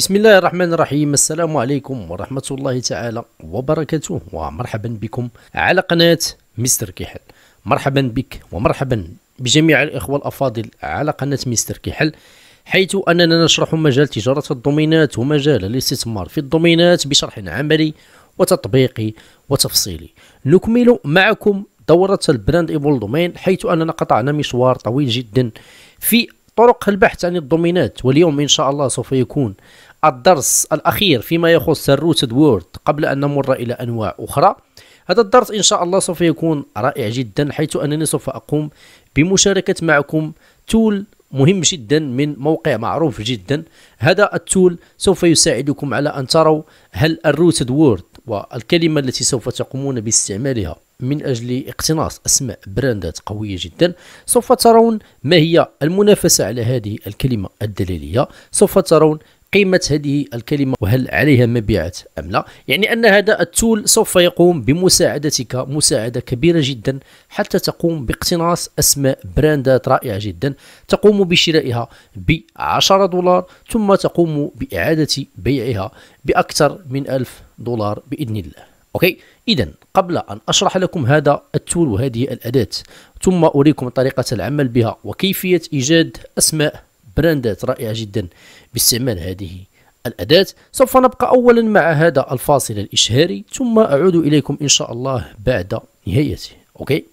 بسم الله الرحمن الرحيم السلام عليكم ورحمة الله تعالى وبركاته ومرحبا بكم على قناة مستر كحل مرحبا بك ومرحبا بجميع الإخوة الأفاضل على قناة مستر كحل حيث أننا نشرح مجال تجارة الدومينات ومجال الاستثمار في الدومينات بشرح عملي وتطبيقي وتفصيلي نكمل معكم دورة البراند ايبول دومين حيث أننا قطعنا مشوار طويل جدا في طرق البحث عن الدومينات واليوم إن شاء الله سوف يكون الدرس الأخير فيما يخص الروتد وورد قبل أن نمر إلى أنواع أخرى هذا الدرس إن شاء الله سوف يكون رائع جدا حيث أنني سوف أقوم بمشاركة معكم تول مهم جدا من موقع معروف جدا هذا التول سوف يساعدكم على أن تروا هل الروتد وورد والكلمة التي سوف تقومون باستعمالها من أجل اقتناص أسماء براندات قوية جدا سوف ترون ما هي المنافسة على هذه الكلمة الدلالية سوف ترون قيمة هذه الكلمة وهل عليها مبيعات أم لا يعني أن هذا التول سوف يقوم بمساعدتك مساعدة كبيرة جدا حتى تقوم باقتناص أسماء براندات رائعة جدا تقوم بشرائها ب 10 دولار ثم تقوم بإعادة بيعها بأكثر من 1000 دولار بإذن الله اوكي اذا قبل ان اشرح لكم هذا التول وهذه الاداه ثم اريكم طريقه العمل بها وكيفيه ايجاد اسماء براندات رائعة جدا باستعمال هذه الأداة سوف نبقى أولا مع هذا الفاصل الإشهاري ثم أعود إليكم إن شاء الله بعد نهايته أوكي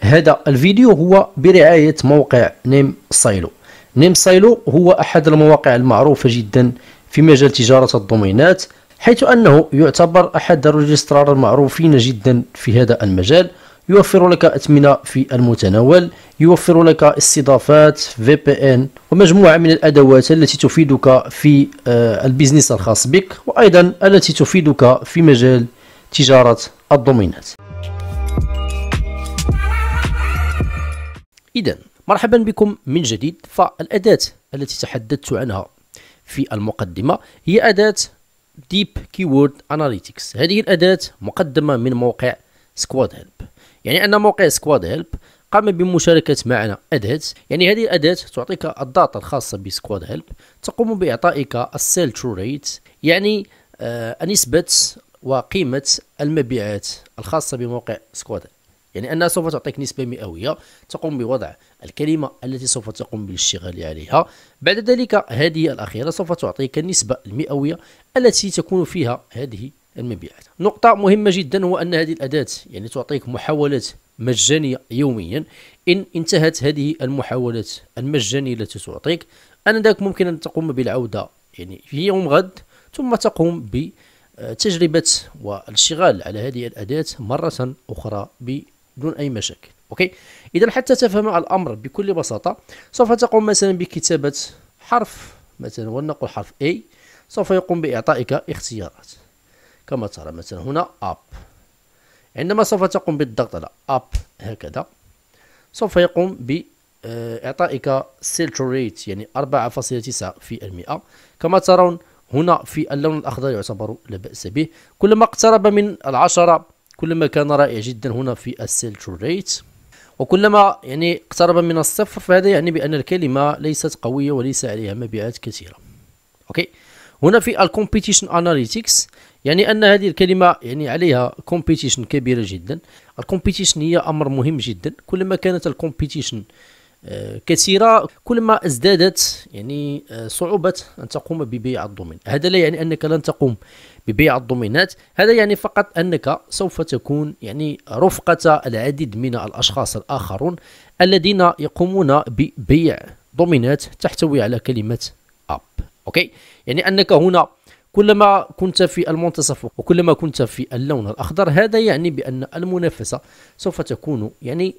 هذا الفيديو هو برعاية موقع نيم سايلو نيم سايلو هو أحد المواقع المعروفة جدا في مجال تجارة الدومينات حيث أنه يعتبر أحد الريجسترار المعروفين جدا في هذا المجال يوفر لك أثمنة في المتناول يوفر لك استضافات في بي ان ومجموعة من الأدوات التي تفيدك في آه، البيزنس الخاص بك وأيضا التي تفيدك في مجال تجارة الدومينات إذا مرحبا بكم من جديد فالأداة التي تحدثت عنها في المقدمة هي أداة Deep Keyword Analytics هذه الأداة مقدمة من موقع سكواد هيلب يعني أن موقع سكواد هيلب قام بمشاركة معنا أداة يعني هذه الأداة تعطيك الداتا الخاصة بسكواد هيلب تقوم بإعطائك السيل ترو ريت يعني آه نسبة وقيمة المبيعات الخاصة بموقع سكواد يعني أنها سوف تعطيك نسبة مئوية تقوم بوضع الكلمة التي سوف تقوم بالاشتغال عليها بعد ذلك هذه الأخيرة سوف تعطيك النسبة المئوية التي تكون فيها هذه المبيعات نقطة مهمة جدا هو أن هذه الأداة يعني تعطيك محاولات مجانية يوميا إن انتهت هذه المحاولات المجانية التي تعطيك أن ذاك ممكن أن تقوم بالعودة يعني في يوم غد ثم تقوم بتجربة والاشتغال على هذه الأداة مرة أخرى بدون أي مشاكل أوكي إذا حتى تفهم الأمر بكل بساطة سوف تقوم مثلا بكتابة حرف مثلا ولنقل حرف A سوف يقوم بإعطائك اختيارات كما ترى مثلا هنا اب عندما سوف تقوم بالضغط على اب هكذا سوف يقوم بإعطائك سيلتر ريت يعني 4.9% في المئة كما ترون هنا في اللون الأخضر يعتبر لا بأس به كلما اقترب من العشرة كلما كان رائع جدا هنا في السيلتر ريت وكلما يعني اقترب من الصفر فهذا يعني بأن الكلمة ليست قوية وليس عليها مبيعات كثيرة أوكي هنا في الكومبيتيشن اناليتكس يعني ان هذه الكلمه يعني عليها كومبيتيشن كبيره جدا الكومبيتيشن هي امر مهم جدا كلما كانت الكومبيتيشن آه، كثيرة كلما ازدادت يعني آه، صعوبة أن تقوم ببيع الدومين هذا لا يعني أنك لن تقوم ببيع الدومينات هذا يعني فقط أنك سوف تكون يعني رفقة العديد من الأشخاص الآخرون الذين يقومون ببيع دومينات تحتوي على كلمة أب اوكي يعني انك هنا كلما كنت في المنتصف وكلما كنت في اللون الاخضر هذا يعني بان المنافسه سوف تكون يعني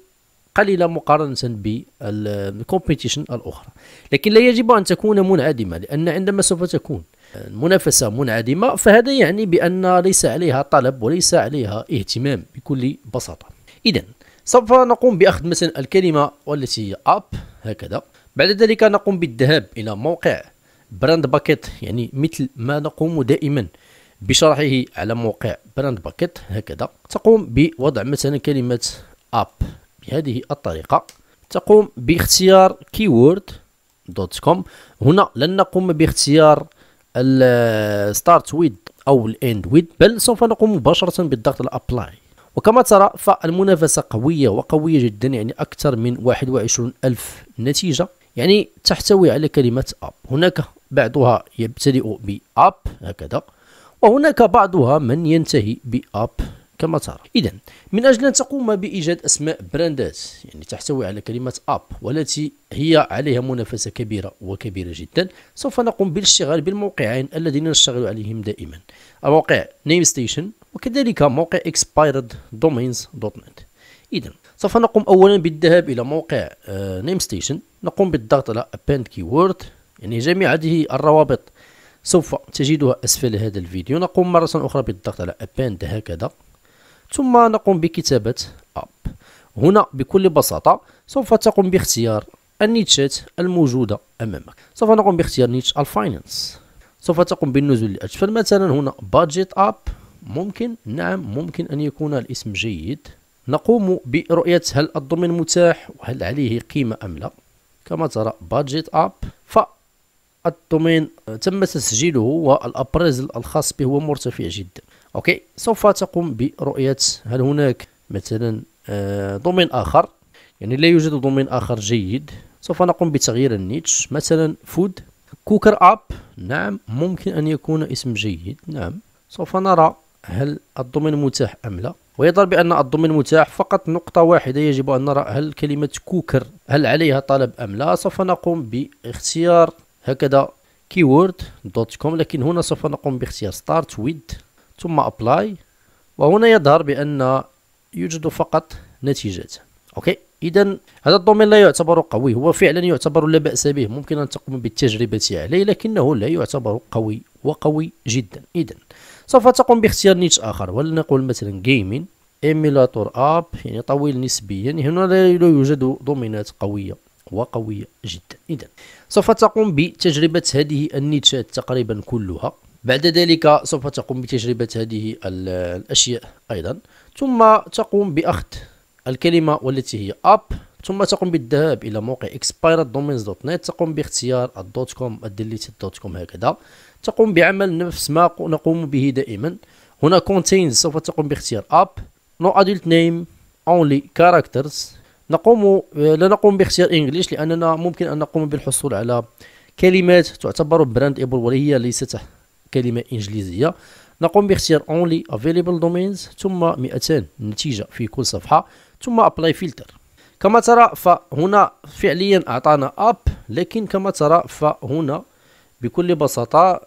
قليلة مقارنة بالكومبيتيشن الأخرى لكن لا يجب أن تكون منعدمة لأن عندما سوف تكون المنافسة منعدمة فهذا يعني بأن ليس عليها طلب وليس عليها اهتمام بكل بساطة إذا سوف نقوم بأخذ مثلا الكلمة والتي هي أب هكذا بعد ذلك نقوم بالذهاب إلى موقع براند باكيت يعني مثل ما نقوم دائما بشرحه على موقع براند باكيت هكذا تقوم بوضع مثلا كلمة اب بهذه الطريقة تقوم باختيار كيورد دوت كوم هنا لن نقوم باختيار الستارت ويد او الاند ويد بل سوف نقوم مباشرة بالضغط على ابلاي وكما ترى فالمنافسة قوية وقوية جدا يعني أكثر من 21 ألف نتيجة يعني تحتوي على كلمة أب هناك بعضها يبتدئ بأب هكذا وهناك بعضها من ينتهي بأب كما ترى إذا من أجل أن تقوم بإيجاد أسماء براندات يعني تحتوي على كلمة أب والتي هي عليها منافسة كبيرة وكبيرة جدا سوف نقوم بالاشتغال بالموقعين الذين نشتغل عليهم دائما موقع نيم ستيشن وكذلك موقع expireddomains.net إذا سوف نقوم أولا بالذهاب إلى موقع نيم آه، ستيشن نقوم بالضغط على append keyword يعني جميع هذه الروابط سوف تجدها أسفل هذا الفيديو نقوم مرة أخرى بالضغط على أباند هكذا ثم نقوم بكتابة أب هنا بكل بساطة سوف تقوم باختيار النيتشات الموجودة أمامك سوف نقوم باختيار نيتش الفاينانس سوف تقوم بالنزول لأسفل مثلا هنا بادجت أب ممكن نعم ممكن أن يكون الاسم جيد نقوم برؤية هل الضمن متاح وهل عليه قيمة أم لا كما ترى بادجت أب الدومين تم تسجيله والابريزل الخاص به هو مرتفع جدا اوكي سوف تقوم برؤيه هل هناك مثلا آه، دومين اخر يعني لا يوجد دومين اخر جيد سوف نقوم بتغيير النيتش مثلا فود كوكر اب نعم ممكن ان يكون اسم جيد نعم سوف نرى هل الدومين متاح ام لا ويظهر بان الدومين متاح فقط نقطه واحده يجب ان نرى هل كلمه كوكر هل عليها طلب ام لا سوف نقوم باختيار هكذا keyword دوت كوم لكن هنا سوف نقوم باختيار start with ثم apply وهنا يظهر بأن يوجد فقط نتيجات اوكي اذا هذا الدومين لا يعتبر قوي هو فعلا يعتبر لا باس به ممكن ان تقوم بالتجربه عليه لكنه لا يعتبر قوي وقوي جدا اذا سوف تقوم باختيار نيتش اخر ولنقول مثلا جيمين ايميلاتور اب يعني طويل نسبيا هنا لا يوجد دومينات قويه وقوية جدا إذا سوف تقوم بتجربة هذه النيتشات تقريبا كلها بعد ذلك سوف تقوم بتجربة هذه الأشياء أيضا ثم تقوم بأخذ الكلمة والتي هي أب ثم تقوم بالذهاب الى موقع expireddomains.net تقوم باختيار الدوت كوم الديليتد دوت كوم هكذا تقوم بعمل نفس ما نقوم به دائما هنا contains سوف تقوم باختيار اب no adult name only characters نقوم آه، لا نقوم باختيار انجليش لاننا ممكن ان نقوم بالحصول على كلمات تعتبر براند ابل وهي ليست كلمه انجليزيه نقوم باختيار only available domains ثم 200 نتيجه في كل صفحه ثم apply filter كما ترى فهنا فعليا اعطانا اب لكن كما ترى فهنا بكل بساطه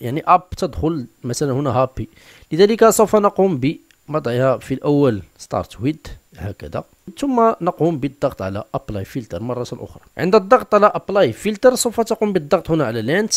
يعني اب تدخل مثلا هنا هابي لذلك سوف نقوم ب وضعها في الأول ستارت ويد هكذا ثم نقوم بالضغط على ابلاي فلتر مرة أخرى عند الضغط على ابلاي فلتر سوف تقوم بالضغط هنا على لينت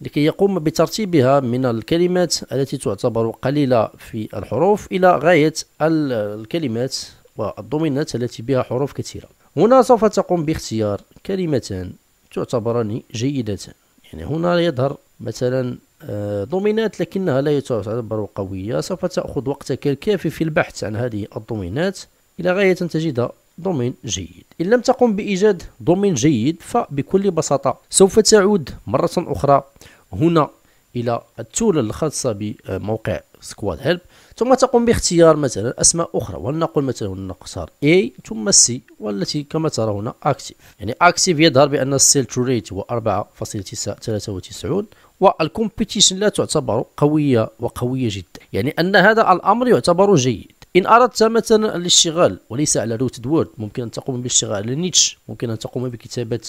لكي يقوم بترتيبها من الكلمات التي تعتبر قليلة في الحروف إلى غاية الكلمات والدومينات التي بها حروف كثيرة هنا سوف تقوم باختيار كلمتان تعتبران جيدتان يعني هنا يظهر مثلا آه، دومينات لكنها لا تعتبر قوية سوف تأخذ وقتك الكافي في البحث عن هذه الدومينات إلى غاية أن تجد دومين جيد إن لم تقم بإيجاد دومين جيد فبكل بساطة سوف تعود مرة أخرى هنا إلى التول الخاصة بموقع سكواد هيلب ثم تقوم باختيار مثلا أسماء أخرى ولنقل مثلا نختار A ثم C والتي كما ترى هنا أكتيف يعني أكتيف يظهر بأن السيل تو ريت هو 4.93 والكومبيتيشن لا تعتبر قوية وقوية جدا يعني أن هذا الأمر يعتبر جيد إن أردت مثلا الاشتغال وليس على روتد وورد ممكن أن تقوم بالاشتغال على نيتش ممكن أن تقوم بكتابة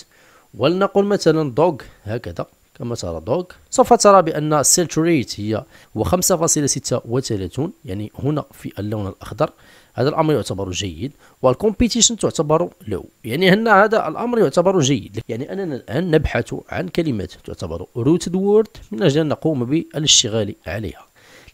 ولنقل مثلا دوغ هكذا كما ترى دوغ سوف ترى بأن السيرتوريت هي هو 5.36 يعني هنا في اللون الأخضر هذا الامر يعتبر جيد والكومبيتيشن تعتبر لو يعني هنا هذا الامر يعتبر جيد يعني اننا الان نبحث عن كلمات تعتبر روتد وورد من اجل ان نقوم بالاشتغال عليها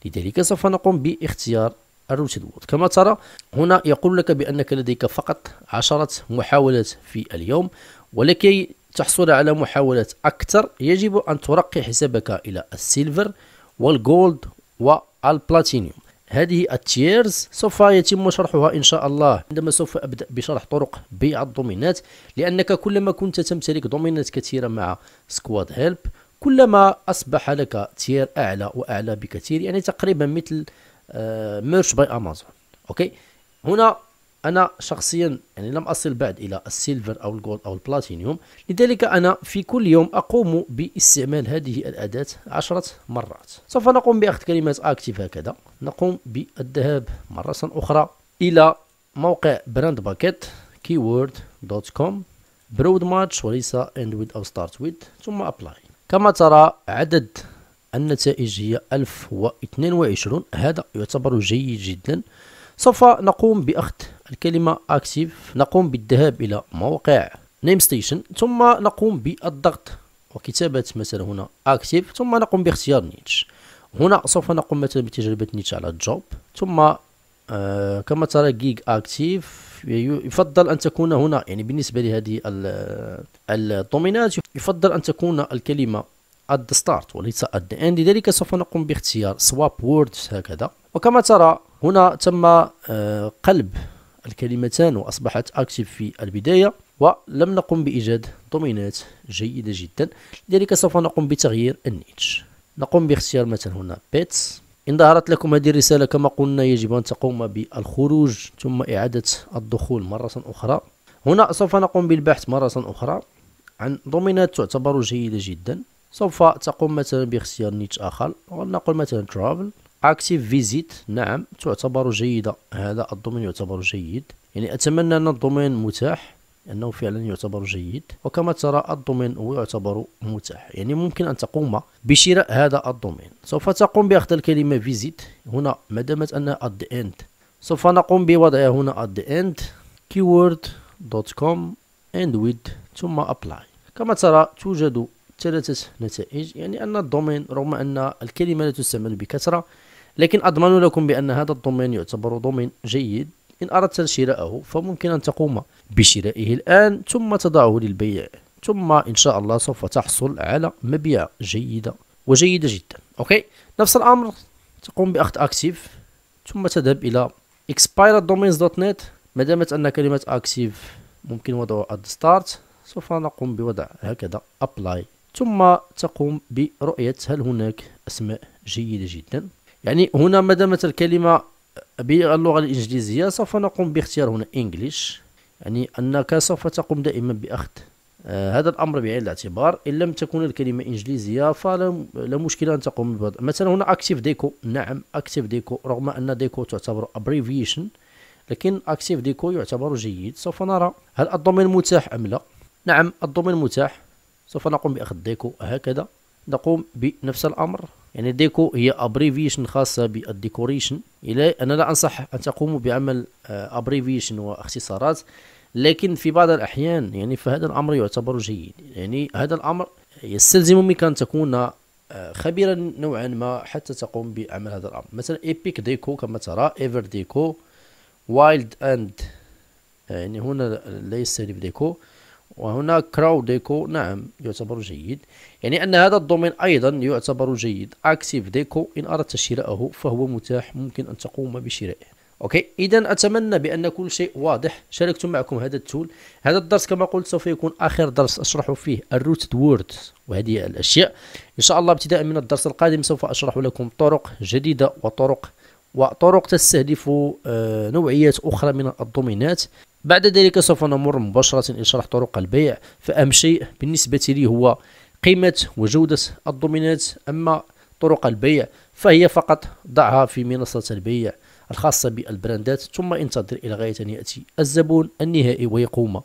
لذلك سوف نقوم باختيار الروتد وورد كما ترى هنا يقول لك بانك لديك فقط عشرة محاولات في اليوم ولكي تحصل على محاولات اكثر يجب ان ترقي حسابك الى السيلفر والجولد والبلاتينيوم هذه التيرز سوف يتم شرحها إن شاء الله عندما سوف أبدأ بشرح طرق بيع الدومينات لأنك كلما كنت تمتلك دومينات كثيرة مع سكواد هيلب كلما أصبح لك تير أعلى وأعلى بكثير يعني تقريبا مثل ميرش باي أمازون أوكي هنا انا شخصيا يعني لم اصل بعد الى السيلفر او الجولد او البلاتينيوم لذلك انا في كل يوم اقوم باستعمال هذه الاداه عشرة مرات سوف نقوم باخذ كلمات اكتيف هكذا نقوم بالذهاب مره اخرى الى موقع براند باكيت كيورد دوت كوم برود ماتش وليس اند ويد او ستارت ويد ثم ابلاي كما ترى عدد النتائج هي 1022 هذا يعتبر جيد جدا سوف نقوم باخذ الكلمة اكتيف نقوم بالذهاب الى موقع نيم ستيشن ثم نقوم بالضغط وكتابة مثلا هنا اكتيف ثم نقوم باختيار نيتش هنا سوف نقوم مثلا بتجربة نيتش على جوب ثم آه كما ترى جيج اكتيف يفضل ان تكون هنا يعني بالنسبه لهذه الدومينات يفضل ان تكون الكلمه at the start وليس at the end لذلك سوف نقوم باختيار swap words هكذا وكما ترى هنا تم آه، قلب الكلمتان واصبحت أكتيف في البداية ولم نقم بإيجاد دومينات جيدة جدا لذلك سوف نقوم بتغيير النيتش نقوم باختيار مثلا هنا بيتس إن ظهرت لكم هذه الرسالة كما قلنا يجب أن تقوم بالخروج ثم إعادة الدخول مرة أخرى هنا سوف نقوم بالبحث مرة أخرى عن دومينات تعتبر جيدة جدا سوف تقوم مثلا باختيار نيتش آخر ولنقل مثلا ترافل اكتيف فيزيت نعم تعتبر جيدة هذا الدومين يعتبر جيد يعني اتمنى ان الدومين متاح انه فعلا يعتبر جيد وكما ترى الدومين هو يعتبر متاح يعني ممكن ان تقوم بشراء هذا الدومين سوف تقوم باخذ الكلمه فيزيت هنا ما دامت انها at the end سوف نقوم بوضعها هنا at the end keyword.com and with ثم apply كما ترى توجد ثلاثه نتائج يعني ان الدومين رغم ان الكلمه لا تستعمل بكثره لكن أضمن لكم بأن هذا الدومين يعتبر دومين جيد إن أردت شراءه فممكن أن تقوم بشرائه الآن ثم تضعه للبيع ثم إن شاء الله سوف تحصل على مبيع جيدة وجيدة جدا أوكي نفس الأمر تقوم بأخذ أكتيف ثم تذهب إلى expireddomains.net ما دامت أن كلمة أكتيف ممكن وضعها اد ستارت سوف نقوم بوضع هكذا ابلاي ثم تقوم برؤية هل هناك أسماء جيدة جدا يعني هنا ما دامت الكلمة باللغة الإنجليزية سوف نقوم باختيار هنا إنجليش يعني أنك سوف تقوم دائما بأخذ آه هذا الأمر بعين الاعتبار إن لم تكن الكلمة إنجليزية فلا مشكلة أن تقوم ببعض مثلا هنا أكتيف ديكو نعم أكتيف ديكو رغم أن ديكو تعتبر ابريفيشن لكن أكتيف ديكو يعتبر جيد سوف نرى هل الدومين متاح أم لا نعم الدومين متاح سوف نقوم بأخذ ديكو هكذا نقوم بنفس الأمر يعني الديكو هي ابريفيشن خاصه بالديكوريشن الى انا لا انصح ان تقوموا بعمل ابريفيشن آه، واختصارات لكن في بعض الاحيان يعني فهذا الامر يعتبر جيد يعني هذا الامر يستلزم منك ان تكون آه، خبيرا نوعا ما حتى تقوم بعمل هذا الامر مثلا ايبيك ديكو كما ترى ايفر ديكو وايلد اند يعني هنا ليس سيلف ديكو وهنا كراو ديكو نعم يعتبر جيد يعني أن هذا الدومين أيضا يعتبر جيد أكتيف ديكو إن أردت شراءه فهو متاح ممكن أن تقوم بشرائه أوكي إذا أتمنى بأن كل شيء واضح شاركت معكم هذا التول هذا الدرس كما قلت سوف يكون آخر درس أشرح فيه الروتد وورد وهذه الأشياء إن شاء الله ابتداء من الدرس القادم سوف أشرح لكم طرق جديدة وطرق وطرق تستهدف آه، نوعيات أخرى من الضمينات بعد ذلك سوف نمر مباشرة إلى شرح طرق البيع فأهم شيء بالنسبة لي هو قيمة وجودة الضمينات أما طرق البيع فهي فقط ضعها في منصة البيع الخاصة بالبراندات ثم انتظر إلى غاية أن يأتي الزبون النهائي ويقوم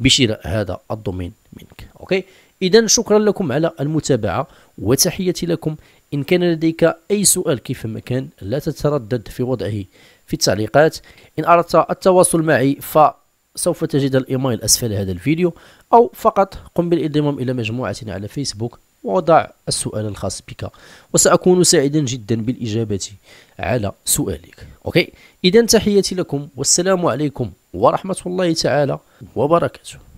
بشراء هذا الدومين منك أوكي إذا شكرا لكم على المتابعة وتحيتي لكم إن كان لديك أي سؤال كيف ما كان لا تتردد في وضعه في التعليقات إن أردت التواصل معي فسوف تجد الإيميل أسفل هذا الفيديو أو فقط قم بالانضمام إلى مجموعتنا على فيسبوك ووضع السؤال الخاص بك وسأكون سعيدا جدا بالإجابة على سؤالك أوكي إذا تحياتي لكم والسلام عليكم ورحمة الله تعالى وبركاته